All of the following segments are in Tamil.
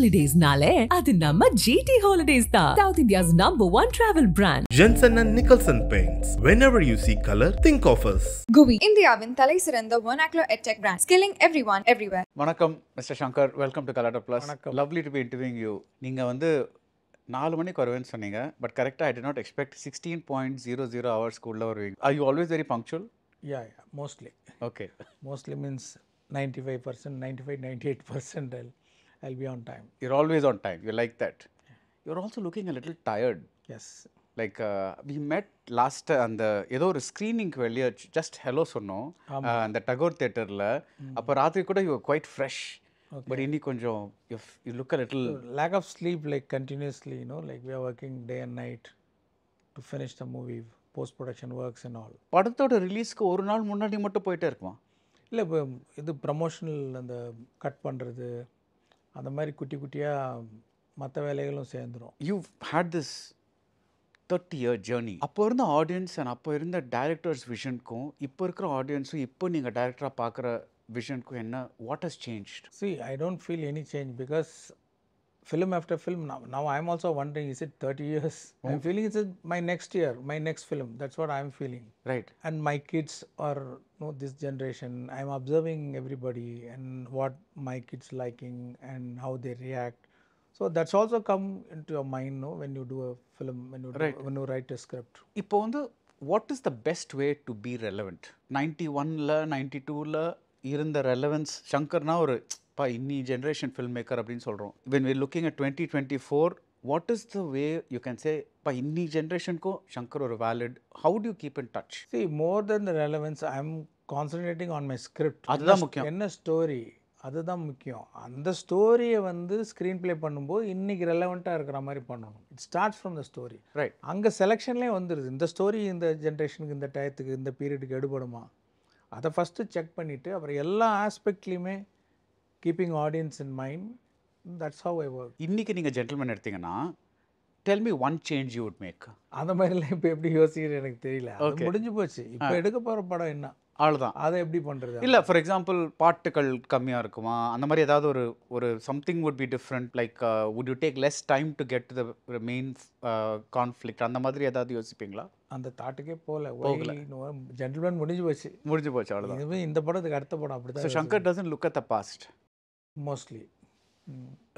ஹாலிடேஸ்னாலே அது நம்ம ஜிடி ஹாலிடேஸ் தான் south India's number one travel brand Jenson and Nicholson paints whenever you see color think of us குவி இந்தியாவின் தலை சிறந்த vernacular edtech brand skilling everyone everywhere வணக்கம் mister Shankar welcome to Galatta plus lovely to be interviewing you நீங்க வந்து நாலு மணிக்கு வருவேன்னு சொன்னீங்க பட் கரெக்டாக I did not expect sixteen point zero zero ஹவர்ஸ்க்குள்ளே வருவீங்க I you always very punctual yeah mostly okay mostly means ninety five percent ninety five ninety eight percent I'll be on time. You're always on time. You're like that. Yeah. You're also looking a little tired. Yes. Like we met last அந்த ஏதோ ஒரு ஸ்க்ரீனிங்க்கு வெளியே ஜஸ்ட் ஹலோ சொன்னோம் அந்த டகோர் தேட்டரில் அப்போ ராத்திரி கூட யூ குவைட் ஃப்ரெஷ் பட் இன்னி கொஞ்சம் you look little lack of sleep like continuously you know like we are working day and night to finish the movie post production works and all படத்தோட ரிலீஸ்க்கு ஒரு நாள் முன்னாடி மட்டும் போயிட்டே இருக்குமா இல்லை இப்போ இது ப்ரமோஷனல் அந்த கட் பண்ணுறது அந்த மாதிரி குட்டி குட்டியாக மற்ற வேலைகளும் சேர்ந்துடும் you had this thirty year journey அப்போ இருந்த ஆடியன்ஸ் அண்ட் அப்போ இருந்த டேரக்டர்ஸ் விஷனுக்கும் இப்போ இருக்கிற ஆடியன்ஸும் இப்போ நீங்கள் டேரக்டராக பார்க்குற விஷனுக்கும் என்ன what has change see I don't feel any change because film after film now now i'm also wondering is it 30 years hmm. i'm feeling it's my next year my next film that's what i'm feeling right and my kids are you know, this generation i'm observing everybody and what my kids liking and how they react So that's also come into your mind, know when you do a film when you when you write a script இப்போ வந்து what is the best way to be relevant ninety ஒனில் நைன்டி இருந்த ரெலவென்ஸ் சங்கர்னா ஒரு பா இன்னி ஜென்ரேஷன் ஃபில்ம் மேக்கர் அப்படின்னு சொல்கிறோம் when we're looking at twenty twenty four what is the way you can say இப்போ இன்னி ஜென்ரேஷனுக்கும் ஷங்கர் ஒரு valid how to keep in touch see more than the relevance I am concentrating on my script அதுதான் முக்கியம் என்ன ஸ்டோரி அதுதான் முக்கியம் அந்த ஸ்டோரியை வந்து ஸ்க்ரீன் ப்ளே பண்ணும்போது இன்னைக்கு ரெலவெண்ட்டாக இருக்கிற மாதிரி பண்ணணும் it starts from the story right அங்கே செலெக்ஷன்லேயே வந்துடுது இந்த ஸ்டோரி இந்த ஜென்ரேஷனுக்கு இந்த டயத்துக்கு இந்த பீரியடுக்கு எடுபடுமா அதை ஃபஸ்ட்டு செக் பண்ணிவிட்டு அப்புறம் எல்லா ஆஸ்பெக்ட்லேயுமே keeping audience in mind that's how I work இன்றைக்கி நீங்கள் ஜென்டில்மேன் எடுத்தீங்கன்னா tell me one change you would make அந்த மாதிரிலாம் இப்போ எப்படி யோசிக்கிறது எனக்கு தெரியல முடிஞ்சு போச்சு இப்போ எடுக்க போகிற படம் என்ன அவ்வளோதான் அதை எப்படி பண்ணுறது இல்லை ஃபார் எக்ஸாம்பிள் பாட்டுகள் கம்மியாக இருக்குமா அந்த மாதிரி ஏதாவது ஒரு ஒரு something would be different like would you take less time to get the main conflict அந்த மாதிரி ஏதாவது யோசிப்பீங்களா அந்த தாட்டுக்கே போகல போகல ஜென்டில்மேன் முடிஞ்சு போச்சு முடிஞ்சு போச்சு அவ்வளோதான் இந்த படத்துக்கு அடுத்த படம் அப்படி தான் Shankar doesn't look at the past mostly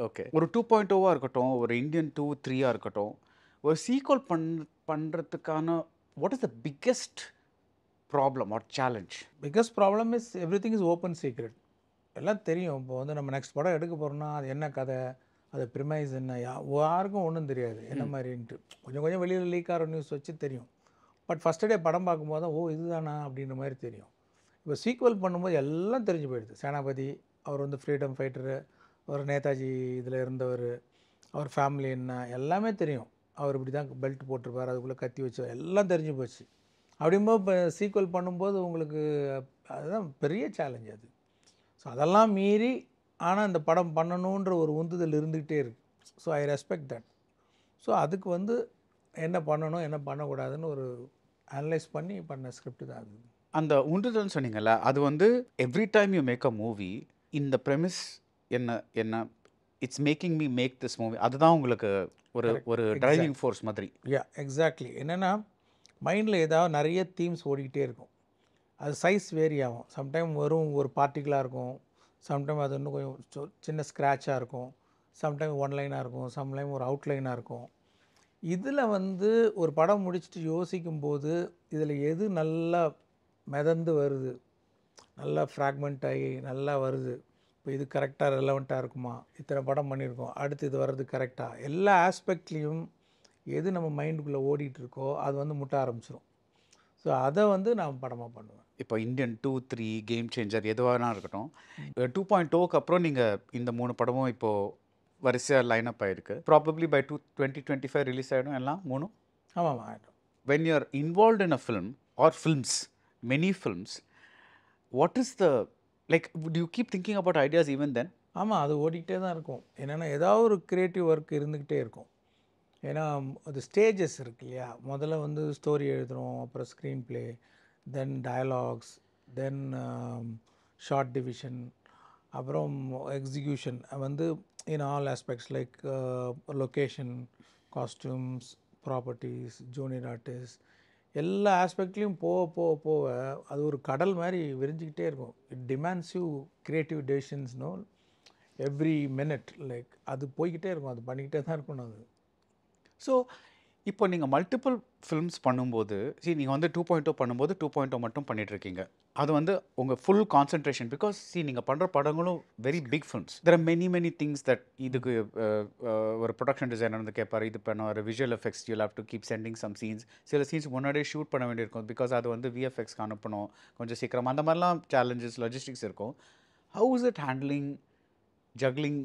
okay ஒரு டூ பாயிண்ட் ஓவாக இருக்கட்டும் ஒரு இந்தியன் டூ த்ரீயாக இருக்கட்டும் ஒரு சீக்வல் பண் பண்ணுறதுக்கான what is the biggest problem or challenge? Biggest problem is everything is open secret. எல்லாம் தெரியும் இப்போ வந்து நம்ம நெக்ஸ்ட் படம் எடுக்க போகிறோம்னா அது என்ன கதை அது ப்ரிமைஸ் என்ன யா யாருக்கும் ஒன்றும் தெரியாது என்ன மாதிரின்ட்டு கொஞ்சம் கொஞ்சம் வெளியில் லீக் ஆகிற நியூஸ் வச்சு தெரியும் பட் ஃபஸ்ட் டே படம் பார்க்கும்போது தான் ஓ இதுதானா அப்படின்ற மாதிரி தெரியும் இப்போ சீக்வல் பண்ணும்போது எல்லாம் தெரிஞ்சு போயிடுது சேனாபதி அவர் வந்து ஃப்ரீடம் ஃபைட்டரு அவர் நேதாஜி இதில் இருந்தவர் அவர் ஃபேமிலி என்ன எல்லாமே தெரியும் அவர் இப்படி தான் பெல்ட் போட்டிருப்பார் அதுக்குள்ளே கத்தி வச்சு எல்லாம் தெரிஞ்சு போச்சு அப்படிம்போது இப்போ சீக்வல் பண்ணும்போது உங்களுக்கு அதுதான் பெரிய சேலஞ்ச் அது ஸோ அதெல்லாம் மீறி ஆனால் இந்த படம் பண்ணணுன்ற ஒரு உந்துதல் இருந்துக்கிட்டே இருக்குது so I respect that so அதுக்கு வந்து என்ன பண்ணணும் என்ன பண்ணக்கூடாதுன்னு ஒரு அனலைஸ் பண்ணி பண்ண ஸ்கிரிப்ட் தான் அது அந்த உந்துதல் சொன்னீங்கல்ல அது வந்து every time you make a movie இந்த ப்ரெமிஸ் என்ன என்ன it's making me make this movie அதுதான் உங்களுக்கு ஒரு ஒரு டிரைவிங் ஃபோர்ஸ் மாதிரி யா எக்ஸாக்ட்லி என்னென்னா மைண்டில் ஏதாவது நிறைய தீம்ஸ் ஓடிக்கிட்டே இருக்கும் அது சைஸ் வேரி ஆகும் சம்டைம் வரும் ஒரு பார்ட்டிகுலாக இருக்கும் சம்டைம் அது இன்னும் கொஞ்சம் சின்ன ஸ்க்ராட்சாக இருக்கும் சம்டைம் ஒன் லைனாக இருக்கும் சம்டைம் ஒரு அவுட்லைனாக இருக்கும் இதில் வந்து ஒரு படம் முடிச்சுட்டு யோசிக்கும்போது இதில் எது நல்லா மிதந்து வருது நல்லா ஃப்ராக்மெண்ட் ஆகி நல்லா வருது இப்போ இது கரெக்டாக ரெலவெண்ட்டாக இருக்குமா இத்தனை படம் பண்ணியிருக்கோம் அடுத்து இது வர்றது கரெக்டாக எல்லா ஆஸ்பெக்ட்லேயும் எது நம்ம மைண்டுக்குள்ளே இருக்கோ அது வந்து முட்ட ஆரம்பிச்சிடும் ஸோ அதை வந்து நான் படமாக பண்ணுவேன் இப்போ Indian two three game changer எதுவானா இருக்கட்டும் டூ பாயிண்ட் டூக்கு அப்புறம் நீங்கள் இந்த மூணு படமும் இப்போது வரிசையாக லைன் அப் ஆகிருக்கு probably by two twenty twenty five release ஆகிடும் எல்லாம் மூணும் ஆமாம் ஆகிடும் when you are involve in a film or films many films what is the like you keep thinking about ideas even then ஆமாம் அது ஓடிக்கிட்டே தான் இருக்கும் என்னென்னா ஏதாவது ஒரு க்ரியேட்டிவ் ஒர்க் இருந்துக்கிட்டே இருக்கும் ஏன்னா அது ஸ்டேஜஸ் இருக்கு இல்லையா முதல்ல வந்து ஸ்டோரி எழுதுகிறோம் அப்புறம் screen play then dialogues then shot division அப்புறம் எக்ஸிக்யூஷன் வந்து in all aspects like location costumes properties junior artist எல்லா ஆஸ்பெக்ட்லேயும் போக போக போக அது ஒரு கடல் மாதிரி விரிஞ்சிக்கிட்டே இருக்கும் இட் டிமாண்ட்ஸ் யூ க்ரியேட்டிவ் டெசிஷன்ஸ்னோ எவ்ரி மினிட் லைக் அது போய்கிட்டே இருக்கும் அது பண்ணிக்கிட்டே தான் இருக்கணும் அது ஸோ இப்போ நீங்கள் மல்டிபிள் ஃபில்ம்ஸ் பண்ணும்போது சரி நீங்கள் வந்து டூ பாயிண்ட் டூ பண்ணும்போது டூ பாயிண்ட் டூ மட்டும் பண்ணிகிட்ருக்கீங்க அது வந்து உங்கள் ஃபுல் கான்சன்ட்ரேஷன் பிகாஸ் சி நீங்கள் பண்ணுற படங்களும் very big films there are many many things that இதுக்கு ஒரு ப்ரொடக்ஷன் டிசைனர் வந்து கேட்பார் இது பண்ணுவார் visual effects you have to keep sending some scenes சில சீன்ஸ் முன்னாடியே ஷூட் பண்ண வேண்டியிருக்கும் பிகாஸ் அது வந்து விஎஃப்எக்ஸ்க்கு அனுப்பணும் கொஞ்சம் சீக்கிரம் அந்த மாதிரிலாம் சேலஞ்சஸ் லாஜிஸ்டிக்ஸ் இருக்கும் how is it handling juggling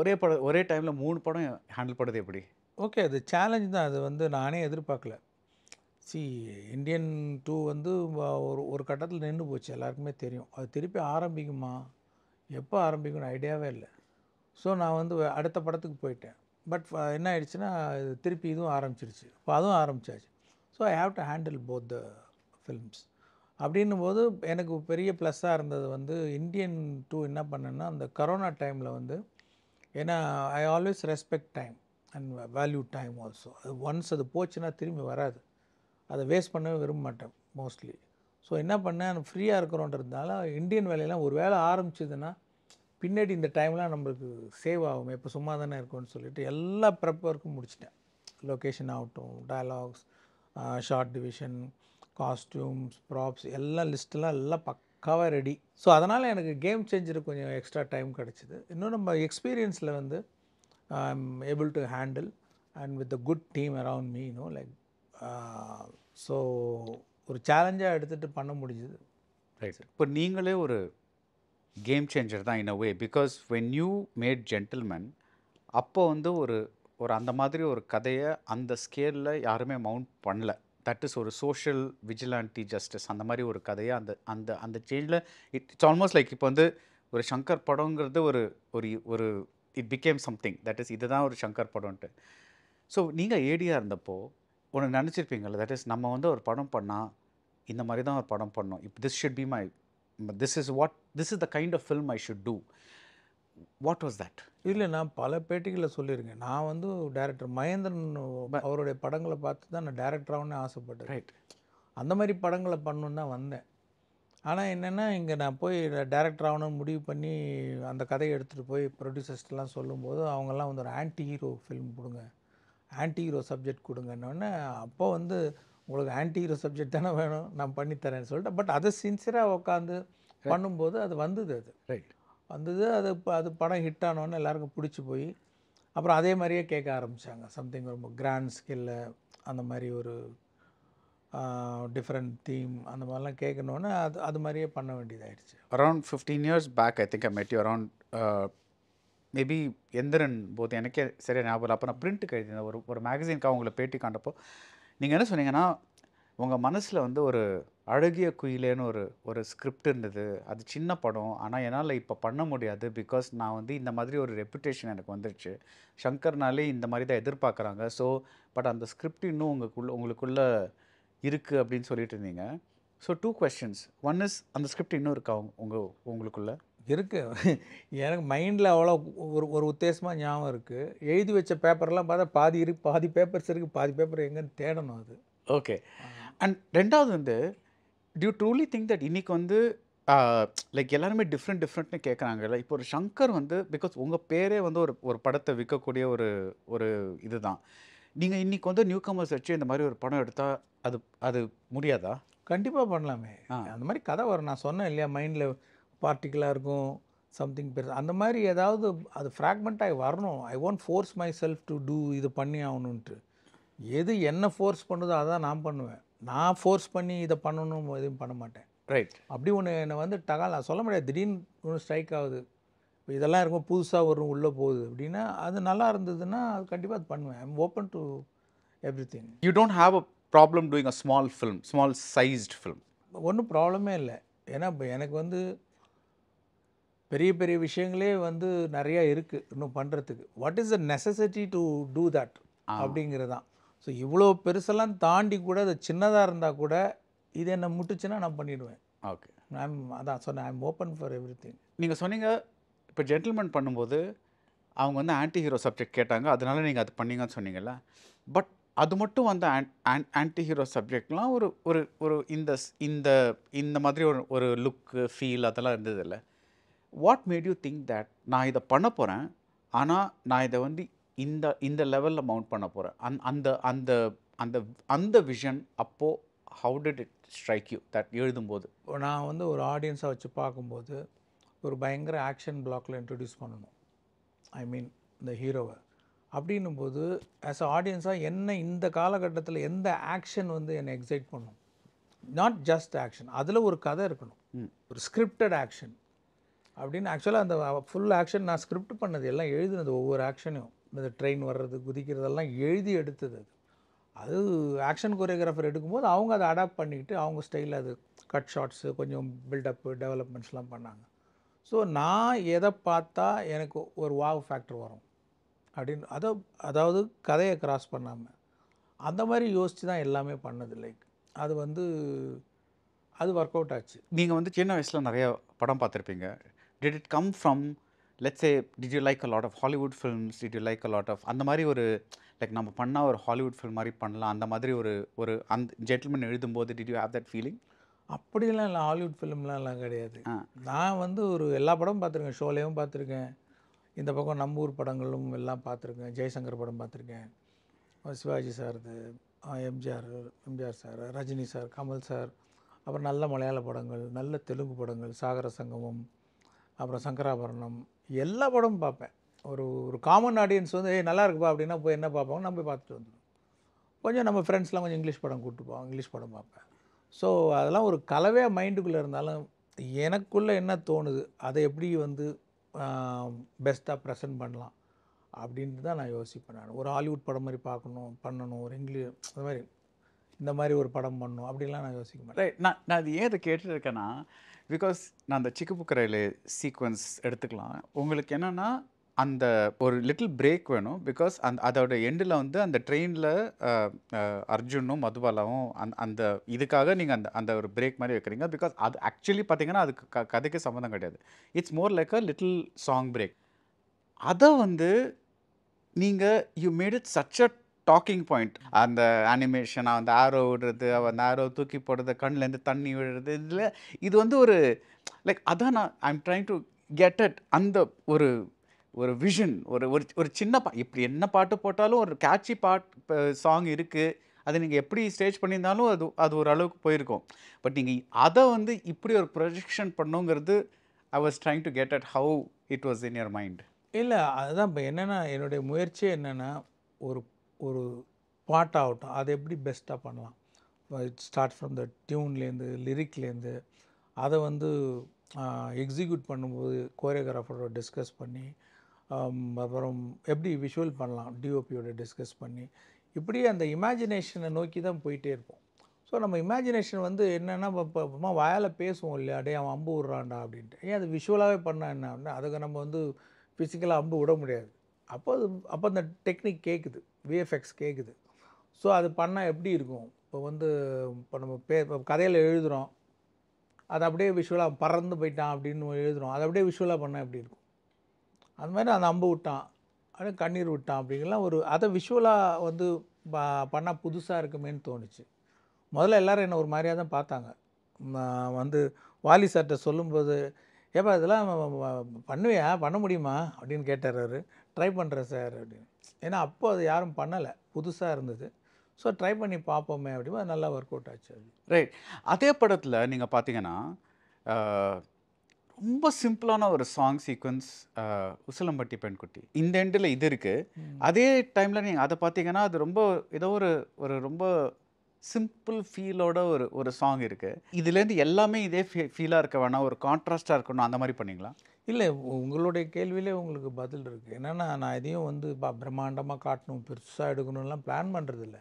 ஒரே படம் ஒரே டைமில் மூணு படம் ஹேண்டில் பண்ணுறது எப்படி ஓகே அது சேலஞ்ச் தான் அது வந்து நானே எதிர்பார்க்கல சி இந்தியன் டூ வந்து ஒரு ஒரு கட்டத்தில் நின்று போச்சு எல்லாருக்குமே தெரியும் அது திருப்பி ஆரம்பிக்குமா எப்போ ஆரம்பிக்கும்னு ஐடியாவே இல்லை ஸோ நான் வந்து அடுத்த படத்துக்கு போயிட்டேன் பட் என்ன ஆயிடுச்சுன்னா திருப்பி இதுவும் ஆரம்பிச்சிருச்சு இப்போ அதுவும் ஆரம்பித்தாச்சு so I have to handle both the films அப்படின்னும் போது எனக்கு பெரிய ப்ளஸ்ஸாக இருந்தது வந்து இந்தியன் டூ என்ன பண்ணேன்னா அந்த கரோனா டைமில் வந்து ஏன்னா I always respect time and value time also அது ஒன்ஸ் அது போச்சுன்னா திரும்பி வராது அதை வேஸ்ட் பண்ணவே விரும்ப மாட்டேன் மோஸ்ட்லி ஸோ என்ன பண்ணேன் ஃப்ரீயாக இருக்கிறோன்றதுனால இந்தியன் வேலையெல்லாம் ஒரு வேலை ஆரம்பிச்சதுன்னா பின்னாடி இந்த டைம்லாம் நம்மளுக்கு சேவ் ஆகும் இப்போ சும்மா தானே இருக்கும்னு சொல்லிட்டு எல்லா ப்ரெப் முடிச்சிட்டேன் லொக்கேஷன் ஆகட்டும் dialogues shot division costumes props எல்லாம் லிஸ்ட்டெல்லாம் எல்லாம் பக்காவாக ரெடி ஸோ அதனால் எனக்கு கேம் சேஞ்சருக்கு கொஞ்சம் எக்ஸ்ட்ரா டைம் கிடச்சிது இன்னும் நம்ம எக்ஸ்பீரியன்ஸில் வந்து I'm able to handle and with a good team around me, you know, like, uh, ஒரு சேலஞ்சாக எடுத்துகிட்டு பண்ண முடிஞ்சுது ரைட் இப்போ நீங்களே ஒரு கேம் சேஞ்சர் தான் in a way because when you made Gentleman அப்போ வந்து ஒரு ஒரு அந்த மாதிரி ஒரு கதையை அந்த ஸ்கேலில் யாருமே மவுண்ட் பண்ணல தட் இஸ் ஒரு சோஷியல் விஜிலான்டி ஜஸ்டிஸ் அந்த மாதிரி ஒரு கதையை அந்த அந்த அந்த சேஞ்சில் இட் இட்ஸ் ஆல்மோஸ்ட் லைக் இப்போ வந்து ஒரு சங்கர் படங்கிறது ஒரு ஒரு ஒரு it became something that is இதுதான் ஒரு சங்கர் படம்ன்ட்டு ஸோ நீங்கள் ஏடியாக இருந்தப்போ ஒன்று நினச்சிருப்பீங்கள்ல தட் இஸ் நம்ம வந்து ஒரு படம் பண்ணால் இந்த மாதிரி தான் ஒரு படம் பண்ணோம் if this should be my this is what this is the kind of film I should do what was that இல்லை நான் பல பேட்டிகளில் சொல்லியிருக்கேன் நான் வந்து டேரக்டர் மகேந்திரன் அவருடைய படங்களை பார்த்து தான் நான் டேரக்டராகனே ஆசைப்பட்டேன் ரைட் அந்த மாதிரி படங்களை பண்ணணுன்னு தான் வந்தேன் ஆனால் என்னென்னா இங்கே நான் போய் டேரக்டர் ஆகணும்னு முடிவு பண்ணி அந்த கதையை எடுத்துகிட்டு போய் ப்ரொடியூசர்ஸ்லாம் சொல்லும்போது அவங்கெல்லாம் வந்து ஒரு ஆன்டி ஹீரோ ஃபிலிம் கொடுங்க ஆன்டி ஹீரோ சப்ஜெக்ட் கொடுங்கன்னொடனே அப்போ வந்து உங்களுக்கு ஆன்டி ஹீரோ சப்ஜெக்ட் தானே வேணும் நான் பண்ணித்தரேன்னு சொல்லிட்டு பட் அதை சின்சியராக உட்காந்து பண்ணும்போது அது வந்தது அது ரைட் வந்தது அது இப்போ அது படம் ஹிட் ஆனோன்னு எல்லாருக்கும் பிடிச்சி போய் அப்புறம் அதே மாதிரியே கேட்க ஆரம்பித்தாங்க சம்திங் ரொம்ப கிராண்ட் ஸ்கில்லு அந்த மாதிரி ஒரு டிஃப்ரெண்ட் தீம் அந்த மாதிரிலாம் கேட்கணுன்னு அது அது மாதிரியே பண்ண வேண்டியதாகிடுச்சு around fifteen years back I think I met you around maybe Enthiran போது எனக்கே சரியாக ஞாபகம் இல்லை அப்போ நான் பிரிண்ட்டுக்கு கழிந்தேன் ஒரு ஒரு மேகசின்க்காக உங்களை பேட்டி காண்டப்போ நீங்கள் என்ன சொன்னீங்கன்னா உங்கள் மனசில் வந்து ஒரு அழகிய குயிலேன்னு ஒரு ஒரு ஸ்கிரிப்ட் இருந்தது அது சின்ன படம் ஆனால் என்னால் இப்போ பண்ண முடியாது பிகாஸ் நான் வந்து இந்த மாதிரி ஒரு ரெப்புடேஷன் எனக்கு வந்துருச்சு சங்கர்னாலே இந்த மாதிரி தான் எதிர்பார்க்குறாங்க ஸோ பட் அந்த ஸ்கிரிப்ட் இன்னும் உங்களுக்குள்ள உங்களுக்குள்ளே இருக்குது அப்படின்னு சொல்லிட்டு இருந்தீங்க so two questions one is அந்த ஸ்கிரிப்ட் இன்னும் இருக்கா உங்கள் உங்களுக்குள்ளே இருக்குது எனக்கு மைண்டில் அவ்வளோ ஒரு ஒரு உத்தேசமாக ஞாபகம் இருக்குது எழுதி வச்ச பேப்பர்லாம் பார்த்தா பாதி இரு பாதி பேப்பர்ஸ் இருக்குது பாதி பேப்பர் எங்கேன்னு தேடணும் அது ஓகே அண்ட் ரெண்டாவது வந்து டியூ ட்ரூலி திங்க் தட் இன்றைக்கி வந்து லைக் எல்லாருமே டிஃப்ரெண்ட் டிஃப்ரெண்ட்னு கேட்குறாங்கல்ல இப்போ ஒரு ஷங்கர் வந்து பிகாஸ் உங்கள் பேரே வந்து ஒரு ஒரு படத்தை விற்கக்கூடிய ஒரு ஒரு இது தான் நீங்கள் இன்றைக்கி வந்து நியூ கமர்ஸ் வச்சு இந்த மாதிரி ஒரு படம் எடுத்தால் அது அது முடியாதா கண்டிப்பாக பண்ணலாமே அந்த மாதிரி கதை வரும் நான் சொன்னேன் இல்லையா மைண்டில் பார்ட்டிகுலாக இருக்கும் சம்திங் பெருசு அந்த மாதிரி ஏதாவது அது ஃப்ராக்மெண்ட்டாக வரணும் I won't force myself to do இது பண்ணி ஆகணுன்ட்டு எது என்ன ஃபோர்ஸ் பண்ணுதோ அதான் நான் பண்ணுவேன் நான் ஃபோர்ஸ் பண்ணி இதை பண்ணணும் எதுவும் பண்ண மாட்டேன் ரைட் அப்படி ஒன்று என்னை வந்து டகால் நான் சொல்ல முடியாது திடீர்னு ஒன்று ஸ்ட்ரைக் ஆகுது இப்போ இதெல்லாம் இருக்கும் புதுசாக வரும் உள்ளே போகுது அப்படின்னா அது நல்லா இருந்ததுன்னா அது கண்டிப்பாக அது பண்ணுவேன் I'm open to everything you don't have a problem doing a small film small sized film ஒன்றும் ப்ராப்ளமே இல்லை ஏன்னா இப்போ எனக்கு வந்து பெரிய பெரிய விஷயங்களே வந்து நிறையா இருக்குது இன்னும் பண்ணுறதுக்கு what is the necessity to do that அப்படிங்கிறதான் ஸோ இவ்வளோ பெருசெல்லாம் தாண்டி கூட அது சின்னதாக இருந்தால் கூட இது என்னை முட்டுச்சுன்னா நான் பண்ணிவிடுவேன் ஓகே ஐம் அதான் சொன்னேன் I'm open for everything நீங்கள் சொன்னீங்க இப்போ ஜென்டில்மேன் பண்ணும்போது அவங்க வந்து ஆன்டி ஹீரோ சப்ஜெக்ட் கேட்டாங்க அதனால நீங்கள் அது பண்ணீங்கன்னு சொன்னீங்கல்ல பட் அது மட்டும் வந்து ஆன்டி ஹீரோ சப்ஜெக்ட்லாம் ஒரு ஒரு ஒரு இந்த இந்த இந்த மாதிரி ஒரு ஒரு லுக்கு ஃபீல் அதெல்லாம் இருந்தது இல்லை what made you think that நான் இதை பண்ண போகிறேன் ஆனால் நான் இதை வந்து இந்த இந்த லெவலில் மவுண்ட் பண்ண போகிறேன் அந் அந்த அந்த அந்த அந்த விஷன் அப்போது how did it strike you that எழுதும்போது நான் வந்து ஒரு ஆடியன்ஸாக வச்சு பார்க்கும்போது ஒரு பயங்கர ஆக்ஷன் பிளாக்கில் இன்ட்ரடியூஸ் பண்ணணும் ஐ மீன் இந்த ஹீரோவை அப்படின்னும் போது ஆஸ் அ ஆடியன்ஸாக என்ன இந்த காலகட்டத்தில் எந்த ஆக்ஷன் வந்து என்னை எக்ஸைட் பண்ணும் நாட் ஜஸ்ட் ஆக்ஷன் அதில் ஒரு கதை இருக்கணும் ஒரு ஸ்கிரிப்டட் ஆக்ஷன் அப்படின்னு ஆக்சுவலாக அந்த ஃபுல் ஆக்ஷன் நான் ஸ்கிரிப்ட் பண்ணது எல்லாம் எழுதினது ஒவ்வொரு ஆக்ஷனையும் இந்த ட்ரெயின் வர்றது குதிக்கிறதெல்லாம் எழுதி எடுத்தது அது அது ஆக்ஷன் கொரியோகிராஃபர் எடுக்கும்போது அவங்க அதை அடாப்ட் பண்ணிக்கிட்டு அவங்க ஸ்டைலில் அது கட் ஷாட்ஸு கொஞ்சம் பில்டப்பு டெவலப்மெண்ட்ஸ்லாம் பண்ணாங்க ஸோ நான் எதை பார்த்தா எனக்கு ஒரு வாவ் ஃபேக்டர் வரும் அப்படின்னு அதை அதாவது கதையை கிராஸ் பண்ணாமல் அந்த மாதிரி யோசித்து தான் எல்லாமே பண்ணது லைக் அது வந்து அது ஒர்க் அவுட் ஆச்சு நீங்கள் வந்து சின்ன வயசில் நிறைய படம் பார்த்துருப்பீங்க did it come from let's a did you like a lot of Hollywood films did you like a lot of அந்த மாதிரி ஒரு லைக் நம்ம பண்ணால் ஒரு ஹாலிவுட் ஃபில்ம் மாதிரி பண்ணலாம் அந்த மாதிரி ஒரு ஒரு அந்த ஜென்டில்மேன் எழுதும்போது did you have that feeling அப்படிலாம் இல்லை ஹாலிவுட் ஃபிலிம்லாம் கிடையாது நான் வந்து ஒரு எல்லா படமும் பார்த்துருக்கேன் ஷோலேயும் பார்த்துருக்கேன் இந்த பக்கம் நம்பூர் படங்களும் எல்லாம் பார்த்துருக்கேன் ஜெய்சங்கர் படம் பார்த்துருக்கேன் Sivaji sir MGR MGR sir Rajini sir Kamal sir அப்புறம் நல்ல மலையாள படங்கள் நல்ல தெலுங்கு படங்கள் சாகர சங்கமம் அப்புறம் சங்கராபரணம் எல்லா படமும் பார்ப்பேன் ஒரு ஒரு காமன் ஆடியன்ஸ் வந்து ஏ நல்லா இருக்குப்பா அப்படின்னா போய் என்ன பார்ப்பாங்க நம்ம போய் பார்த்துட்டு வந்துடும் கொஞ்சம் நம்ம ஃப்ரெண்ட்ஸ்லாம் கொஞ்சம் இங்கிலீஷ் படம் கூப்பிட்டு போவோம் இங்கிலீஷ் படம் பார்ப்பேன் ஸோ அதெல்லாம் ஒரு கலவையாக மைண்டுக்குள்ளே இருந்தாலும் எனக்குள்ளே என்ன தோணுது அதை எப்படி வந்து பெஸ்ட்டாக ப்ரெசென்ட் பண்ணலாம் அப்படின்ட்டு தான் நான் யோசிப்பேன் நான் ஒரு ஹாலிவுட் படம் மாதிரி பார்க்கணும் பண்ணணும் ஒரு இங்கிலீஷ் அது மாதிரி இந்த மாதிரி ஒரு படம் பண்ணணும் அப்படின்லாம் நான் யோசிக்க மாட்டேன் நான் நான் அது ஏன் அதை கேட்டுருக்கேன்னா இருக்கேன்னா பிகாஸ் நான் அந்த சிக்கு புக்கரையில் சீக்வன்ஸ் எடுத்துக்கலாம் உங்களுக்கு என்னென்னா அந்த ஒரு லிட்டில் பிரேக் வேணும் பிகாஸ் அந் அதோட எண்டில் வந்து அந்த ட்ரெயினில் அர்ஜுனும் மதுபாலாவும் அந் அந்த இதுக்காக நீங்கள் அந்த அந்த ஒரு பிரேக் மாதிரி வைக்கிறீங்க பிகாஸ் அது ஆக்சுவலி பார்த்தீங்கன்னா அதுக்கு க கதைக்கு சம்மந்தம் கிடையாது it's more like a little song break அதை வந்து நீங்கள் you made it such a talking point அந்த அனிமேஷன் அந்த ஆரோ விடுறது அந்த ஆரோ தூக்கி போடுறது கண்ணிலேருந்து தண்ணி விடுறது இதில் இது வந்து ஒரு லைக் அதான் நான் I'm trying to get at அந்த ஒரு ஒரு விஷன் ஒரு ஒரு ஒரு சின்ன பா இப்படி என்ன பாட்டு போட்டாலும் ஒரு கேட்சி பாட் சாங் இருக்குது அது நீங்கள் எப்படி ஸ்டேஜ் பண்ணியிருந்தாலும் அது அது ஓரளவுக்கு போயிருக்கும் பட் நீங்கள் அதை வந்து இப்படி ஒரு ப்ரொஜெக்ஷன் பண்ணுங்கிறது I was trying to get at how it was in your mind இல்லை அதுதான் இப்போ என்னென்னா என்னுடைய முயற்சி என்னென்னா ஒரு ஒரு பாட்டாகட்டும் அதை எப்படி பெஸ்ட்டாக பண்ணலாம் ஸ்டார்ட் ஃப்ரம் த டியூன்லேருந்து லிரிக்லேருந்து அதை வந்து எக்ஸிக்யூட் பண்ணும்போது கோரியோகிராஃபரோட டிஸ்கஸ் பண்ணி அப்புறம் எப்படி விஷுவல் பண்ணலாம் டிஓபியோட டிஸ்கஸ் பண்ணி இப்படியே அந்த இமேஜினேஷனை நோக்கி தான் போயிட்டே இருப்போம் ஸோ நம்ம இமேஜினேஷன் வந்து என்னென்னா இப்போ வாயால் பேசுவோம் இல்லையா அடே அவன் அம்பு விட்றான்டா அப்படின்ட்டு ஏன் அது விஷுவலாகவே பண்ணால் என்ன அப்படின்னா அதுக்கு நம்ம வந்து ஃபிசிக்கலாக அம்பு விட முடியாது அப்போ அது அப்போ அந்த டெக்னிக் கேட்குது விஎஃப்எக்ஸ் கேட்குது ஸோ அது பண்ணால் எப்படி இருக்கும் இப்போ வந்து இப்போ நம்ம பே இப்போ கதையில் எழுதுகிறோம் அது அப்படியே விஷுவலாக பறந்து போயிட்டான் அப்படின்னு எழுதுகிறோம் அதை அப்படியே விஷுவலாக பண்ணால் எப்படி இருக்கும் அந்த மாதிரி அந்த அம்பு விட்டான் அது கண்ணீர் விட்டான் அப்படிங்கலாம் ஒரு அதை விஷுவலாக வந்து பண்ணால் புதுசாக இருக்குமேன்னு தோணுச்சு முதல்ல எல்லோரும் என்னை ஒரு மாதிரியாக தான் பார்த்தாங்க வந்து வாலி சார்கிட்ட சொல்லும்போது ஏப்பா இதெல்லாம் பண்ணுவியா பண்ண முடியுமா அப்படின்னு கேட்டார் அவர் ட்ரை பண்ணுறேன் சார் அப்படின்னு ஏன்னா அப்போ அது யாரும் பண்ணலை புதுசாக இருந்தது ஸோ ட்ரை பண்ணி பார்ப்போமே அப்படிமா நல்லா ஒர்க் அவுட் ஆச்சு அது ரைட் அதே படத்தில் நீங்கள் பார்த்தீங்கன்னா ரொம்ப சிம்பிளான ஒரு சாங் சீக்வன்ஸ் உசிலம்பட்டி பெண்குட்டி இந்த எண்டில் இது இருக்குது அதே டைமில் நீங்கள் அதை பார்த்தீங்கன்னா அது ரொம்ப ஏதோ ஒரு ஒரு ரொம்ப சிம்பிள் ஃபீலோட ஒரு ஒரு சாங் இருக்குது இதுலேருந்து எல்லாமே இதே ஃபீ ஃபீலாக இருக்க வேணாம் ஒரு கான்ட்ராஸ்டாக இருக்கணும் அந்த மாதிரி பண்ணிங்களா இல்லை உங்களுடைய கேள்வியிலே உங்களுக்கு பதில் இருக்குது என்னென்னா நான் இதையும் வந்து பிரம்மாண்டமாக காட்டணும் பெருசாக எடுக்கணும்லாம் பிளான் பண்ணுறதில்ல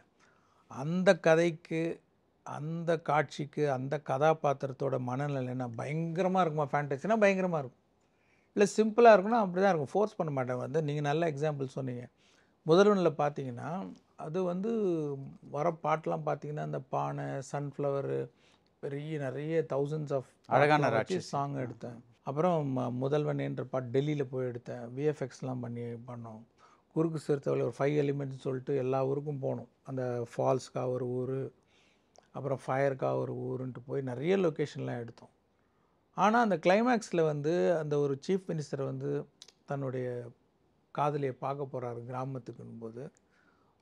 அந்த கதைக்கு அந்த காட்சிக்கு அந்த கதாபாத்திரத்தோட மனநிலைன்னா பயங்கரமாக இருக்குமா ஃபேண்டசினா பயங்கரமாக இருக்கும் இல்லை சிம்பிளாக இருக்குன்னா அப்படி தான் இருக்கும் ஃபோர்ஸ் பண்ண மாட்டேன் வந்து நீங்கள் நல்ல எக்ஸாம்பிள் சொன்னீங்க முதல்வனில் பார்த்தீங்கன்னா அது வந்து வர பாட்டெலாம் பார்த்தீங்கன்னா அந்த பானை சன்ஃப்ளவரு பெரிய நிறைய தௌசண்ட்ஸ் ஆஃப் அழகான ராட்சி சாங் எடுத்தேன் அப்புறம் முதல்வன் என்ற பாட் டெல்லியில் போய் எடுத்தேன் விஎஃப்எக்ஸ்லாம் பண்ணி பண்ணோம் குறுக்கு சேர்த்தவளை ஒரு ஃபைவ் எலிமெண்ட்ஸ் சொல்லிட்டு எல்லா ஊருக்கும் போனோம் அந்த ஃபால்ஸ்க்காக ஒரு ஊர் அப்புறம் ஃபயர்கா ஒரு ஊருன்ட்டு போய் நிறைய லொக்கேஷன்லாம் எடுத்தோம் ஆனால் அந்த கிளைமேக்ஸில் வந்து அந்த ஒரு சீஃப் மினிஸ்டர் வந்து தன்னுடைய காதலியை பார்க்க போகிறாரு கிராமத்துக்குன்னும் போது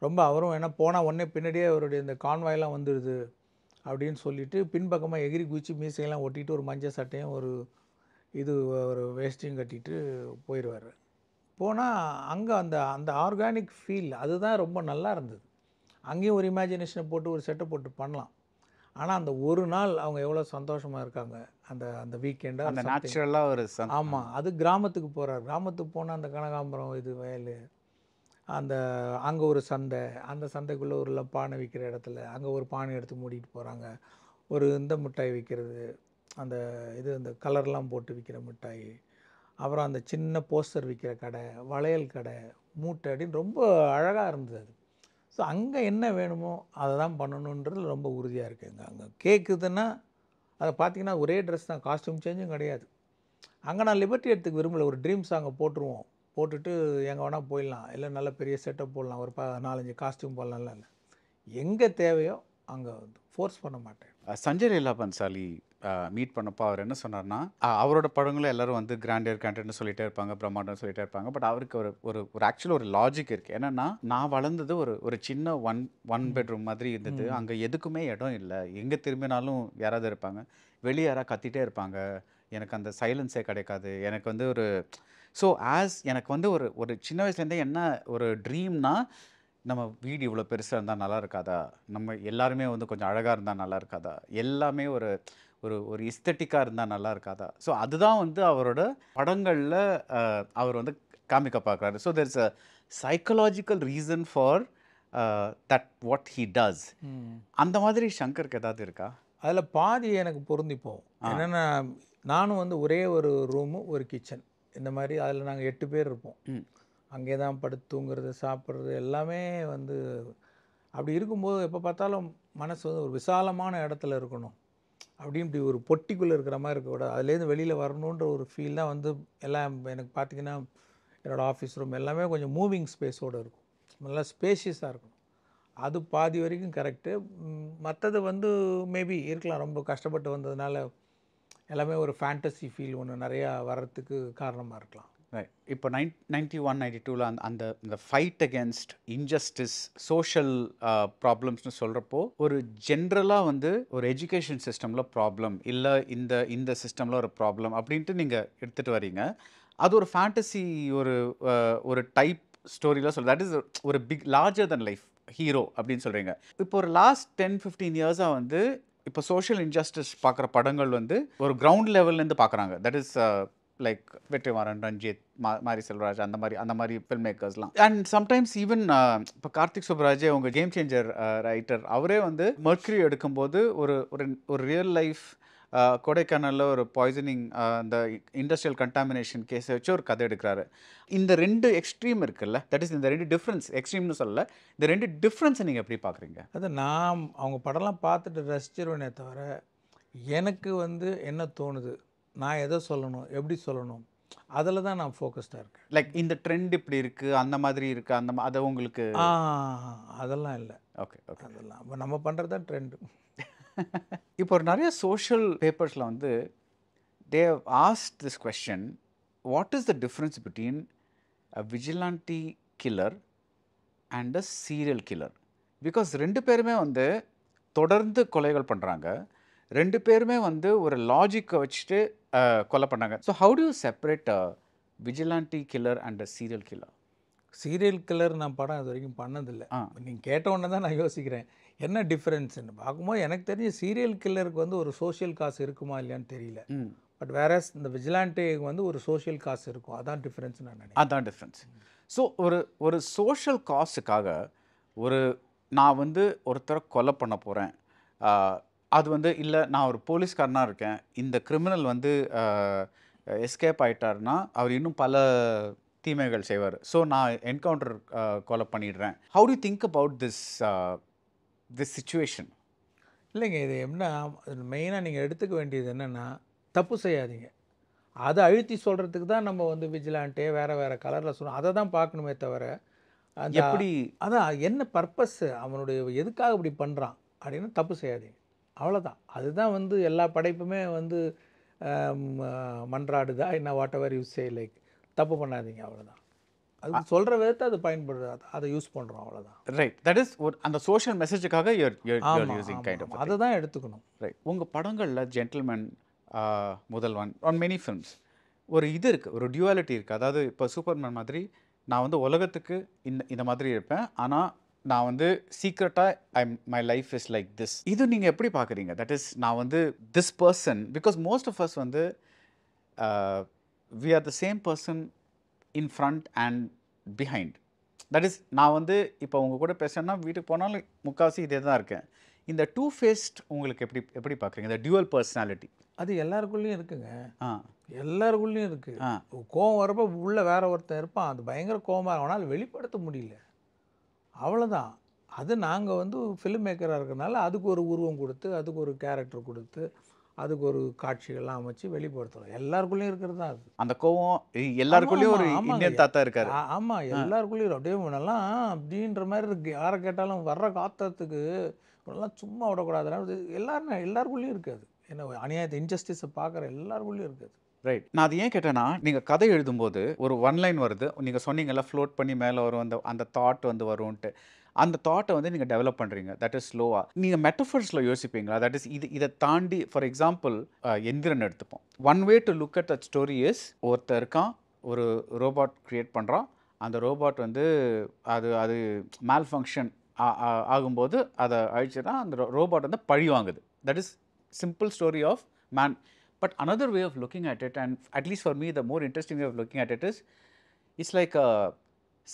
ரொம்ப அவரும் ஏன்னா போனால் உடனே பின்னாடியே அவருடைய இந்த கான்வாயெலாம் வந்துடுது அப்படின்னு சொல்லிவிட்டு பின்பக்கமாக எகிரி குச்சி மீசையெல்லாம் ஒட்டிட்டு ஒரு மஞ்சள் சட்டையும் ஒரு இது ஒரு வேஸ்ட்டையும் கட்டிட்டு போயிடுவார் போனால் அங்கே அந்த அந்த ஆர்கானிக் ஃபீல் அதுதான் ரொம்ப நல்லா இருந்தது அங்கேயும் ஒரு இமேஜினேஷனை போட்டு ஒரு செட்டை போட்டு பண்ணலாம் ஆனால் அந்த ஒரு நாள் அவங்க எவ்வளோ சந்தோஷமாக இருக்காங்க அந்த அந்த வீக்கெண்டாக அந்த நேச்சுரலாக ஒரு ஆமாம் அது கிராமத்துக்கு போகிறார் கிராமத்துக்கு போனால் அந்த கனகாம்பரம் இது வயல் அந்த அங்கே ஒரு சந்தை அந்த சந்தைக்குள்ளே ஒரு பானை விற்கிற இடத்துல அங்கே ஒரு பானை எடுத்து மூடிட்டு போகிறாங்க ஒரு இந்த மிட்டாய் விற்கிறது அந்த இது இந்த கலர்லாம் போட்டு விற்கிற மிட்டாய் அப்புறம் அந்த சின்ன போஸ்டர் விற்கிற கடை வளையல் கடை மூட்டை அப்படின்னு ரொம்ப அழகாக இருந்தது அது ஸோ அங்கே என்ன வேணுமோ அதை தான் பண்ணணுன்றது ரொம்ப உறுதியாக இருக்குங்க அங்கே கேட்குதுன்னா அதை பார்த்தீங்கன்னா ஒரே ட்ரெஸ் தான் காஸ்ட்யூம் சேஞ்சும் கிடையாது அங்கே நான் லிபர்ட்டி எடுத்துக்க விரும்பலை ஒரு ட்ரீம் சாங்கை போட்டுருவோம் போட்டுட்டு எங்கே வேணால் போயிடலாம் இல்லை நல்ல பெரிய செட்டப் போடலாம் ஒரு ப நாலஞ்சு காஸ்ட்யூம் போடலாம்ல இல்லை எங்கே தேவையோ அங்கே ஃபோர்ஸ் பண்ண மாட்டேன் சஞ்சய் லீலா பன்சாலி மீட் பண்ணப்போ அவர் என்ன சொன்னார்னா அவரோட படங்களும் எல்லாரும் வந்து கிராண்டியர் கேண்டர்னு சொல்லிட்டே இருப்பாங்க பிரம்மாண்டம் சொல்லிட்டே இருப்பாங்க பட் அவருக்கு ஒரு ஒரு ஒரு ஆக்சுவலாக ஒரு லாஜிக் இருக்குது என்னென்னா நான் வளர்ந்தது ஒரு ஒரு சின்ன ஒன் ஒன் பெட்ரூம் மாதிரி இருந்தது அங்கே எதுக்குமே இடம் இல்லை எங்கே திரும்பினாலும் யாராவது இருப்பாங்க வெளியே யாராவது கத்திட்டே இருப்பாங்க எனக்கு அந்த சைலன்ஸே கிடைக்காது எனக்கு வந்து ஒரு ஸோ ஆஸ் எனக்கு வந்து ஒரு ஒரு சின்ன வயசுலேருந்தே என்ன ஒரு ட்ரீம்னா நம்ம வீடு இவ்வளோ பெருசாக இருந்தால் நல்லா இருக்காதா நம்ம எல்லாருமே வந்து கொஞ்சம் அழகாக இருந்தால் நல்லா இருக்காதா எல்லாமே ஒரு ஒரு ஒரு இஸ்தட்டிக்காக இருந்தால் நல்லா இருக்காதா ஸோ அதுதான் வந்து அவரோட படங்களில் அவர் வந்து காமிக்க பார்க்குறாரு so there is a psychological reason for that what he does அந்த மாதிரி சங்கருக்கு ஏதாவது இருக்கா அதில் பாதி எனக்கு பொருந்திப்போம் என்னென்னா நானும் வந்து ஒரே ஒரு ரூமு ஒரு கிச்சன் இந்த மாதிரி அதில் நாங்கள் எட்டு பேர் இருப்போம் அங்கே தான் படுத்து தூங்குறது சாப்பிட்றது எல்லாமே வந்து அப்படி இருக்கும்போது எப்போ பார்த்தாலும் மனசு வந்து ஒரு விசாலமான இடத்துல இருக்கணும் அப்படியே இப்படி ஒரு பொட்டிக்குள்ளே இருக்கிற மாதிரி இருக்கக்கூடாது அதுலேருந்து வெளியில் வரணுன்ற ஒரு ஃபீல் தான் வந்து எல்லாம் எனக்கு பார்த்திங்கன்னா என்னோடய ஆஃபீஸ் ரூம் எல்லாமே கொஞ்சம் மூவிங் ஸ்பேஸோடு இருக்கும் நல்லா ஸ்பேஷியஸாக இருக்கும் அது பாதி வரைக்கும் கரெக்டு மற்றது வந்து மேபி இருக்கலாம் ரொம்ப கஷ்டப்பட்டு வந்ததுனால எல்லாமே ஒரு ஃபேண்டசி ஃபீல் ஒன்று நிறையா வர்றதுக்கு காரணமாக இருக்கலாம் இப்போ நைன் நைன்டி ஒன் நைன்டி டூவில் அந்த அந்த இந்த ஃபைட் அகேன்ஸ்ட் இன்ஜஸ்டிஸ் சோஷியல் ப்ராப்ளம்ஸ்னு சொல்கிறப்போ ஒரு ஜென்ரலாக வந்து ஒரு எஜுகேஷன் சிஸ்டமில் ப்ராப்ளம் இல்லை இந்த இந்த சிஸ்டமில் ஒரு ப்ராப்ளம் அப்படின்ட்டு நீங்கள் எடுத்துகிட்டு வரீங்க அது ஒரு ஃபேண்டசி ஒரு ஒரு டைப் ஸ்டோரியில் சொல் தட் இஸ் ஒரு big larger than life hero அப்படின்னு சொல்கிறீங்க இப்போ ஒரு லாஸ்ட் டென் ஃபிஃப்டீன் இயர்ஸாக வந்து இப்போ சோஷியல் இன்ஜஸ்டிஸ் பார்க்குற படங்கள் வந்து ஒரு கிரவுண்ட் லெவல்லேருந்து பார்க்குறாங்க that is like Vetrimaaran Ranjith மா மாரி செல்வராஜ் அந்த மாதிரி அந்த மாதிரி ஃபில்ம் மேக்கர்ஸ்லாம் அண்ட் சம்டைம்ஸ் ஈவன் இப்போ கார்த்திக் சுப்ராஜே அவங்க கேம் சேஞ்சர் ரைட்டர் அவரே வந்து மர்க்ரி எடுக்கும்போது ஒரு ஒரு ரியல் லைஃப் கொடைக்கானலில் ஒரு பாய்சனிங் uh, uh, அந்த இண்டஸ்ட்ரியல் கண்டாமினேஷன் கேஸை வச்சு ஒரு கதை எடுக்கிறாரு இந்த ரெண்டு எக்ஸ்ட்ரீம் இருக்குல்ல தட் இஸ் இந்த ரெண்டு டிஃப்ரென்ஸ் எக்ஸ்ட்ரீம்னு சொல்லல இந்த ரெண்டு டிஃப்ரென்ஸை நீங்கள் எப்படி பார்க்குறீங்க அது நான் அவங்க படம்லாம் பார்த்துட்டு ரசிச்சிருவேனே தவிர எனக்கு வந்து என்ன தோணுது நான் எதை சொல்லணும் எப்படி சொல்லணும் அதில் தான் நான் ஃபோக்கஸ்டாக இருக்கேன் லைக் இந்த ட்ரெண்ட் இப்படி இருக்குது அந்த மாதிரி இருக்குது அந்த அதை உங்களுக்கு அதெல்லாம் இல்லை ஓகே ஓகே அதெல்லாம் இப்போ நம்ம பண்ணுறது தான் ட்ரெண்டு இப்போ ஒரு நிறைய சோஷியல் பேப்பர்ஸில் வந்து they asked this question what is the difference between a vigilante killer and a serial killer because ரெண்டு பேருமே வந்து தொடர்ந்து கொலைகள் பண்ணுறாங்க ரெண்டு பேருமே வந்து ஒரு லாஜிக்கை வச்சுட்டு கொலை பண்ணாங்க so how to separate vigilante killer and serial killer serial killer நான் படம் அது வரைக்கும் பண்ணதில்லை நீங்கள் கேட்டவுடனே தான் நான் யோசிக்கிறேன் என்ன டிஃப்ரென்ஸ்ன்னு பார்க்கும்போது எனக்கு தெரிஞ்ச சீரியல் கில்லருக்கு வந்து ஒரு சோஷியல் காசு இருக்குமா இல்லையான்னு தெரியல பட் வேற இந்த விஜிலாண்டிக்கு வந்து ஒரு சோஷியல் காசு இருக்கும் அதான் டிஃப்ரென்ஸ் நான் நினைக்கிறேன் அதான் டிஃப்ரென்ஸ் ஸோ ஒரு ஒரு சோஷியல் காசுக்காக ஒரு நான் வந்து ஒருத்தரை கொலை பண்ண போகிறேன் அது வந்து இல்லை நான் ஒரு போலீஸ்காரனாக இருக்கேன் இந்த கிரிமினல் வந்து எஸ்கேப் ஆகிட்டார்னா அவர் இன்னும் பல தீமைகள் செய்வார் ஸோ நான் என்கவுண்டர் கொலை பண்ணிடுறேன் how to think about this this situation இல்லைங்க இது என்ன மெயினாக நீங்கள் எடுத்துக்க வேண்டியது என்னென்னா தப்பு செய்யாதீங்க அதை அழுத்தி சொல்கிறதுக்கு தான் நம்ம வந்து விஜிலாண்டே வேறு வேறு கலரில் சொல்லணும் அதை தான் பார்க்கணுமே தவிர எப்படி அதான் என்ன பர்பஸ் அவனுடைய எதுக்காக இப்படி பண்ணுறான் அப்படின்னு தப்பு செய்யாதீங்க அவ்வளோதான் அதுதான் வந்து எல்லா படைப்புமே வந்து மன்றாடுதா என்ன வாட் எவர் யூஸ் செய் லைக் தப்பு பண்ணாதீங்க அவ்வளோதான் அது சொல்கிற விதத்தை அது பயன்படுது அதை யூஸ் பண்ணுறோம் அவ்வளோதான் ரைட் தட் இஸ் ஒரு அந்த சோஷியல் மெசேஜுக்காக கைண்ட் அதை தான் எடுத்துக்கணும் ரைட் உங்கள் படங்களில் gentleman Mudhalvan on many films ஒரு இது இருக்குது ஒரு டியூவாலிட்டி இருக்குது அதாவது இப்போ சூப்பர்மேன் மாதிரி நான் வந்து உலகத்துக்கு இந்த இந்த மாதிரி இருப்பேன் ஆனால் நான் வந்து சீக்ரெட்டாக I my life is like this இது நீங்கள் எப்படி பார்க்குறீங்க தட் இஸ் நான் வந்து this person because most of us வந்து we are the same person in front and behind that is நான் வந்து இப்போ உங்கள் கூட பேசுனேன்னா வீட்டுக்கு போனாலும் முக்கால்வாசி இதே தான் இருக்கேன் இந்த டூ ஃபேஸ்ட் உங்களுக்கு எப்படி எப்படி பார்க்குறீங்க இந்த டியூவல் பர்சனாலிட்டி அது எல்லாருக்குள்ளேயும் இருக்குங்க ஆ எல்லாருக்குள்ளேயும் இருக்குது கோவம் வரப்போ உள்ளே வேற ஒருத்தன் இருப்பான் அது பயங்கர கோவமாக ஆனால் வெளிப்படுத்த முடியல அவ்வளோதான் அது நாங்கள் வந்து ஃபிலிம் மேக்கராக இருக்கிறனால அதுக்கு ஒரு உருவம் கொடுத்து அதுக்கு ஒரு கேரக்டர் கொடுத்து அதுக்கு ஒரு காட்சிகள்லாம் அமைச்சு வெளிப்படுத்துகிறோம் எல்லாருக்குள்ளேயும் இருக்கிறது தான் அது அந்த கோவம் எல்லாருக்குள்ளேயும் ஒரு இந்தியன் தாத்தா இருக்காரு ஆமாம் எல்லாருக்குள்ளேயும் அப்படியே முன்னெல்லாம் அப்படின்ற மாதிரி இருக்குது யாரை கேட்டாலும் வர்ற காத்தத்துக்கு இப்படிலாம் சும்மா விடக்கூடாதுன்னா எல்லாருமே எல்லாருக்குள்ளேயும் இருக்காது என்ன அநியாயத்தை இன்ஜஸ்டிஸை பார்க்குற எல்லாருக்குள்ளேயும் இருக்காது ரைட் நான் அது ஏன் கேட்டேன்னா நீங்கள் கதை எழுதும்போது ஒரு ஒன் லைன் வருது நீங்கள் சொன்னீங்கல்ல ஃப்ளோட் பண்ணி மேலே வரும் அந்த அந்த தாட் வந்து வரும்ன்ட்டு அந்த தாட்டை வந்து நீங்கள் டெவலப் பண்ணுறீங்க தட் இஸ் ஸ்லோவாக நீங்கள் மெட்டஃபர்ஸில் யோசிப்பீங்களா தட் இஸ் இது இதை தாண்டி ஃபார் எக்ஸாம்பிள் எந்திரன் எடுத்துப்போம் one way to look at a story is ஒருத்தர் இருக்கான் ஒரு ரோபாட் க்ரியேட் பண்ணுறான் அந்த ரோபாட் வந்து அது அது மேல் ஃபங்க்ஷன் ஆகும்போது அதை அழிச்சுன்னா அந்த ரோபாட் வந்து பழி வாங்குது that is simple story of man but another way of looking at it and at least least me the more more interesting way of looking at it is, it's like a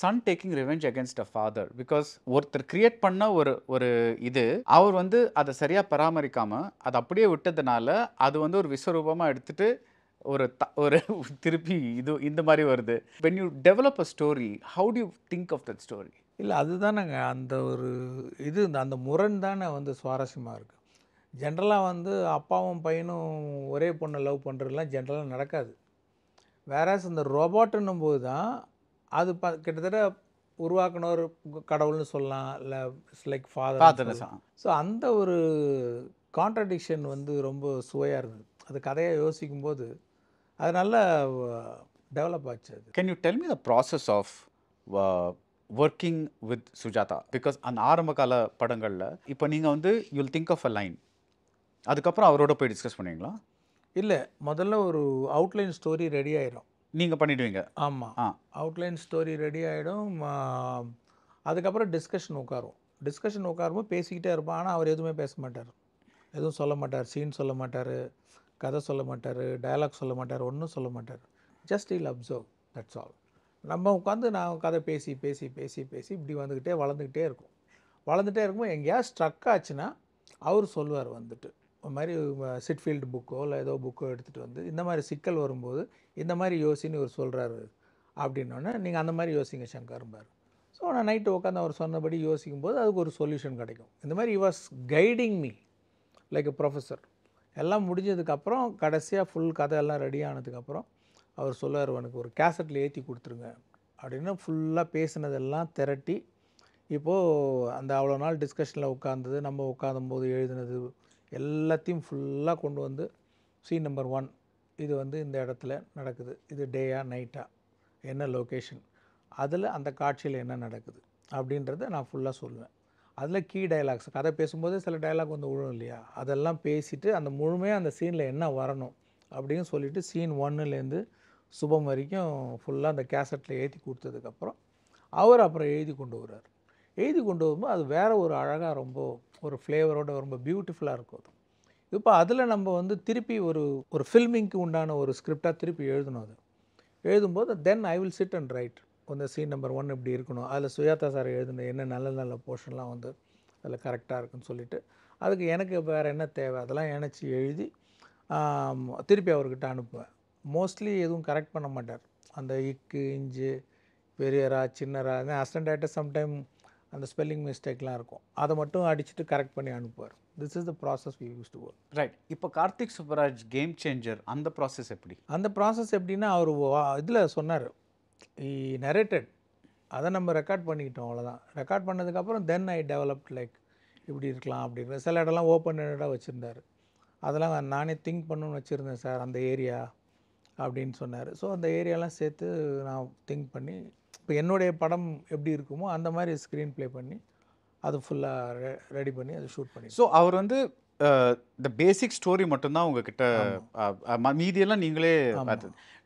son taking revenge against a father because ஒருத்தர் கிரியேட் பண்ண ஒரு ஒரு இது அவர் வந்து அதை சரியாக பராமரிக்காமல் அதை அப்படியே விட்டதுனால அது வந்து ஒரு விஸ்வரூபமாக எடுத்துகிட்டு ஒரு த ஒரு திருப்பி இது இந்த மாதிரி வருது when you develop a story how do you think of that story இல்லை அதுதானங்க அந்த ஒரு இது அந்த முரண் தானே வந்து சுவாரஸ்யமாக இருக்குது ஜென்ரலாக வந்து அப்பாவும் பையனும் ஒரே பொண்ணை லவ் பண்ணுறதுலாம் ஜென்ரலாக நடக்காது வேறாஸ் இந்த ரோபோட்டுன்னும் போது தான் அது ப கிட்டத்தட்ட உருவாக்கின ஒரு கடவுள்னு சொல்லலாம் இல்லை இட்ஸ் லைக் ஃபாதர் ஸோ அந்த ஒரு கான்ட்ரடிக்ஷன் வந்து ரொம்ப சுவையாக இருந்தது அது கதையை யோசிக்கும் போது அது நல்லா டெவலப் ஆச்சு அது can you tell me the process of working with Sujatha because அந்த ஆரம்ப கால படங்களில் இப்போ நீங்கள் வந்து you'll think of a line அதுக்கப்புறம் அவரோட போய் டிஸ்கஸ் பண்ணுவீங்களா இல்லை முதல்ல ஒரு அவுட்லைன் ஸ்டோரி ரெடி ஆகிடும் நீங்கள் பண்ணிடுவீங்க ஆமாம் ஆ அவுட்லைன் ஸ்டோரி ரெடி ஆகிடும் அதுக்கப்புறம் டிஸ்கஷன் உட்காரும் டிஸ்கஷன் உட்காரும்போது பேசிக்கிட்டே இருப்பான் ஆனால் அவர் எதுவுமே பேச மாட்டார் எதுவும் சொல்ல மாட்டார் சீன் சொல்ல மாட்டார் கதை சொல்ல மாட்டார் டயலாக் சொல்ல மாட்டார் ஒன்றும் சொல்ல மாட்டார் just I'll observe that's all நம்ம உட்காந்து நான் கதை பேசி பேசி பேசி பேசி இப்படி வந்துக்கிட்டே வளர்ந்துக்கிட்டே இருக்கும் வளர்ந்துட்டே இருக்கும்போது எங்கேயாவது ஸ்ட்ரக் ஆச்சுன்னா அவர் சொல்லுவார் வந்துட்டு மாதிரி சிட்ஃபீல்டு புக்கோ இல்லை ஏதோ புக்கோ எடுத்துகிட்டு வந்து இந்த மாதிரி சிக்கல் வரும்போது இந்த மாதிரி யோசின்னு இவர் சொல்கிறாரு அப்படின்னோடனே நீங்கள் அந்த மாதிரி யோசிங்க சங்கர்பார் ஸோ நான் நைட்டு உட்காந்து அவர் சொன்னபடி யோசிக்கும் போது அதுக்கு ஒரு சொல்யூஷன் கிடைக்கும் இந்த மாதிரி he was guiding me like a professor எல்லாம் முடிஞ்சதுக்கப்புறம் கடைசியாக ஃபுல் கதை எல்லாம் ரெடி ஆனதுக்கப்புறம் அவர் சொல்லுவார் எனக்கு ஒரு கேசட்டில் ஏற்றி கொடுத்துருங்க அப்படின்னு ஃபுல்லாக பேசினதெல்லாம் திரட்டி இப்போது அந்த அவ்வளோ நாள் டிஸ்கஷனில் உட்காந்தது நம்ம உட்காந்தும் போது எழுதினது எல்லாத்தையும் ஃபுல்லாக கொண்டு வந்து சீன் நம்பர் ஒன் இது வந்து இந்த இடத்துல நடக்குது இது டேயா நைட்டா என்ன லொக்கேஷன் அதில் அந்த காட்சியில் என்ன நடக்குது அப்படின்றத நான் ஃபுல்லாக சொல்லுவேன் அதில் கீ டைலாக்ஸ் கதை பேசும்போது சில டைலாக் வந்து விழும் இல்லையா அதெல்லாம் பேசிவிட்டு அந்த முழுமையாக அந்த சீனில் என்ன வரணும் அப்படின்னு சொல்லிவிட்டு சீன் ஒன்னுலேருந்து சுபம் வரைக்கும் ஃபுல்லாக அந்த கேசட்டில் ஏற்றி கொடுத்ததுக்கப்புறம் அவர் அப்புறம் எழுதி கொண்டு வர்றார் எழுதி கொண்டு வரும்போது அது வேறு ஒரு அழகாக ரொம்ப ஒரு ஃப்ளேவரோட ரொம்ப பியூட்டிஃபுல்லாக இருக்கும் அது இப்போ அதில் நம்ம வந்து திருப்பி ஒரு ஒரு ஃபில்மிங்க்கு உண்டான ஒரு ஸ்கிரிப்டாக திருப்பி எழுதணும் அது எழுதும்போது then I will sit and write இந்த சீன் நம்பர் ஒன் இப்படி இருக்கணும் அதில் சுயாதா சார் எழுதுன என்ன நல்ல நல்ல போர்ஷன்லாம் வந்து அதில் கரெக்டாக இருக்குன்னு சொல்லிட்டு அதுக்கு எனக்கு வேறு என்ன தேவை அதெல்லாம் இணைச்சி எழுதி திருப்பி அவர்கிட்ட அனுப்புவேன் மோஸ்ட்லி எதுவும் கரெக்ட் பண்ண மாட்டார் அந்த இக்கு இஞ்சு பெரியரா சின்னரா அசிஸ்டன்ட் ஆகிட்ட சம்டைம் அந்த ஸ்பெல்லிங் மிஸ்டேக்லாம் இருக்கும் அதை மட்டும் அடிச்சுட்டு கரெக்ட் பண்ணி அனுப்புவார் this is the process we use to work right இப்போ கார்த்திக் சுப்ராஜ் கேம் சேஞ்சர் அந்த ப்ராசஸ் எப்படி அந்த ப்ராசஸ் எப்படின்னா அவர் இதில் சொன்னார் இ நரேட்டட் அதை நம்ம ரெக்கார்ட் பண்ணிக்கிட்டோம் அவ்வளோதான் ரெக்கார்ட் பண்ணதுக்கப்புறம் தென் ஐ டெவலப்ட் லைக் இப்படி இருக்கலாம் அப்படிங்கிற சில இடம்லாம் ஓப்பன் இடடாக வச்சுருந்தார் அதெல்லாம் நானே திங்க் பண்ணணும்னு வச்சுருந்தேன் சார் அந்த ஏரியா அப்படின்னு சொன்னார் ஸோ அந்த ஏரியாலாம் சேர்த்து நான் திங்க் பண்ணி இப்போ என்னுடைய படம் எப்படி இருக்குமோ அந்த மாதிரி ஸ்க்ரீன் ப்ளே பண்ணி அது ஃபுல்லாக ரெடி பண்ணி அதை ஷூட் பண்ணி ஸோ அவர் வந்து த பேசிக் ஸ்டோரி மட்டும்தான் உங்ககிட்ட மீதியெல்லாம் நீங்களே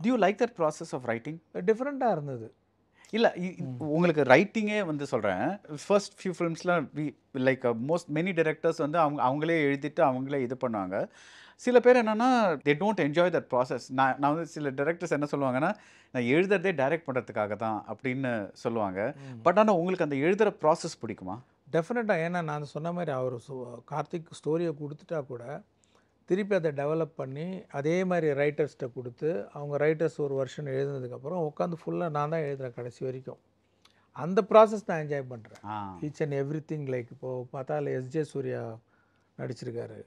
did you like that process of writing டிஃப்ரெண்ட்டாக இருந்தது இல்லை உங்களுக்கு ரைட்டிங்கே வந்து சொல்கிறேன் ஃபர்ஸ்ட் ஃபியூ ஃபிலிம்ஸ்லாம் லைக் மோஸ்ட் மெனி டேரக்டர்ஸ் வந்து அவங்க அவங்களே எழுதிட்டு அவங்களே இது பண்ணுவாங்க சில பேர் என்னென்னா they don't enjoy that process நான் நான் வந்து சில டேரக்டர்ஸ் என்ன சொல்லுவாங்கன்னா நான் எழுதுறதே டைரக்ட் பண்ணுறதுக்காக தான் அப்படின்னு சொல்லுவாங்க பட் ஆனால் உங்களுக்கு அந்த எழுதுகிற ப்ராசஸ் பிடிக்குமா டெஃபினட்டாக ஏன்னா நான் சொன்ன மாதிரி அவர் கார்த்திக் ஸ்டோரியை கொடுத்துட்டா கூட திருப்பி அதை டெவலப் பண்ணி அதே மாதிரி ரைட்டர்ஸ்கிட்ட கொடுத்து அவங்க ரைட்டர்ஸ் ஒரு வருஷம் எழுதுனதுக்கப்புறம் உட்காந்து ஃபுல்லாக நான் தான் எழுதுகிறேன் கடைசி வரைக்கும் அந்த ப்ராசஸ் நான் என்ஜாய் பண்ணுறேன் each and every thing like இப்போது பார்த்தால எஸ்ஜே சூர்யா நடிச்சிருக்காரு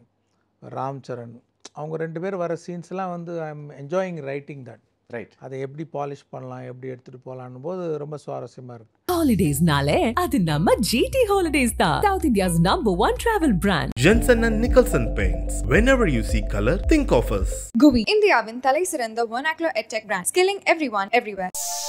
ராம் சரண் அவங்க ரெண்டு பேர் வர சீன்ஸ்லாம் வந்து I am enjoying writing that right அதை எப்படி பாலிஷ் பண்ணலாம் எப்படி எடுத்துட்டு போகலான்னு போது ரொம்ப சுவாரஸ்யமாக இருக்கு ஹாலிடேஸ்னாலே அது நம்ம ஜிடி ஹாலிடேஸ் தான் south India's number one travel brand Jenson and Nicholson paints whenever you see color think of us குவி இந்தியாவின் தலை சிறந்த ஒன் ஆக்லோ edtech brand skilling every one everywhere